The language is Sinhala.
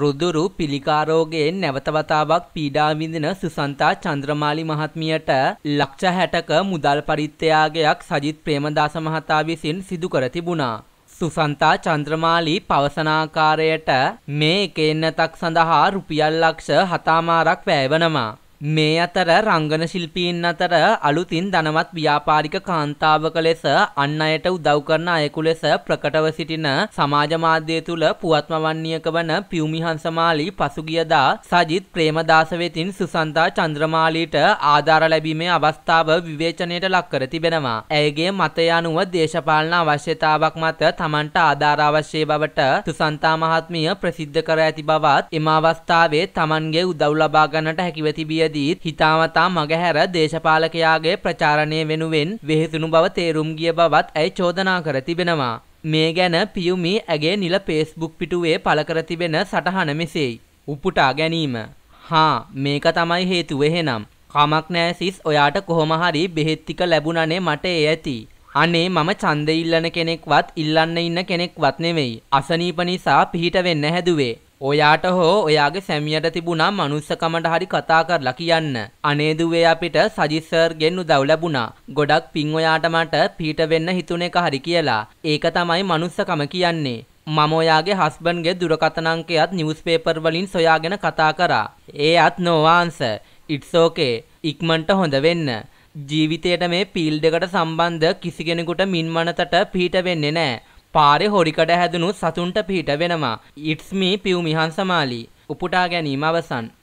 රුදුරු පිළිකාරෝගයෙන් නැවතවතාවක් පීඩා විඳින සුසන්තා චන්ද්‍රමාලි මහත්මියට ලක්ෂ හැටක මුදල් පරිත්‍යාගයක් සජිත් ප්‍රේමදාස මහතා විසින් සිදු කර තිබුණා. සුසන්තා චන්ද්‍රමාලි පවසනාකාරයට මේ එකෙන්නතක් සඳහා රුපියල් ලක්ෂ හතාමාරක් වැයවනවා. මේ අතර රංගන ශිල්පීන් අතර අලුතින් ධනවත් ව්‍යාපාරික කාන්තාවක ලෙස අන් අයට උදව් කරන අයෙකු ලෙස ප්‍රකටව සිටින සමාජ මාධ්‍ය තුල පුවත්මවන්නියක වන පියුමිහංස මාලි පසුගියදා සජිත් ප්‍රේමදාස වෙතින් සුසන්තා චන්ද්‍රමාලීට ආධාර ලැබීමේ අවස්ථාව විවේචනයට ලක් කර තිබෙනවා. ඇයගේ මතය අනුව දේශපාලන අවශ්‍යතාවක් මත Tamanට ආධාර අවශ්‍ය බවට සුසන්තා මහත්මිය ප්‍රසිද්ධ කර ඇති බවත් එම අවස්ථාවේ Tamanගේ උදව් ලබා ගන්නට හැකිව තිබිය වසරේදීත් හිතාමතා මගහැර දේශපාලකයාගේ ප්‍රචාරණය වෙනුවෙන් වෙහෙසුණු බව තේරුම් ගිය බවත් ඇය චෝදනා කර තිබෙනවා. මේ ගැන පියුමි ඇගේ නිල පේස්බුක් පිටුවේ පළ කර තිබෙන සටහන මෙසේයි. උපුටා ගැනීම. හා මේක තමයි හේතුව එහෙනම්. කමක් නෑ සිස් ඔයාට කොහොම හරි බෙහෙත් ටික ලැබුණනේ මට ඒ ඇති. අනේ මම ඡන්ද ඉල්ලන කෙනෙක්වත් ඉල්ලන්න ඉන්න කෙනෙක්වත් නෙවෙයි. අසනීප නිසා පිහිට වෙන්න හැදුවේ. ඔයාට හෝ ඔයාගේ සැමියට තිබුණා මනුස්සකමට හරි කතා කරලා කියන්න. අනේ දුවේ අපිට සජිත් සර්ගෙන් උදව් ලැබුණා. ගොඩක් පිං ඔයාට මට පිට වෙන්න හිතුන එක හරි කියලා. ඒක තමයි මනුස්සකම කියන්නේ. මම ඔයාගේ හස්බන්ගේ දුරකථන අංකයත් නිවුස්පේපර් වලින් සොයාගෙන කතා කරා. ඒ අත් නොවාන්ස. ඉට්ස් ඕකේ. ඉක්මනට හොඳ වෙන්න. ජීවිතයට මේ පීල්ඩ් එකට සම්බන්ධ කිසි කෙනෙකුට මින්මනතට පිට වෙන්නේ නැහැ. පාරේ හොරිකඩ හැදුණු සතුන්ට පිහිට වෙනවා. ඉට්ස් මී පියු මිහන් සමාලි. උපුටා ගැනීම අවසන්.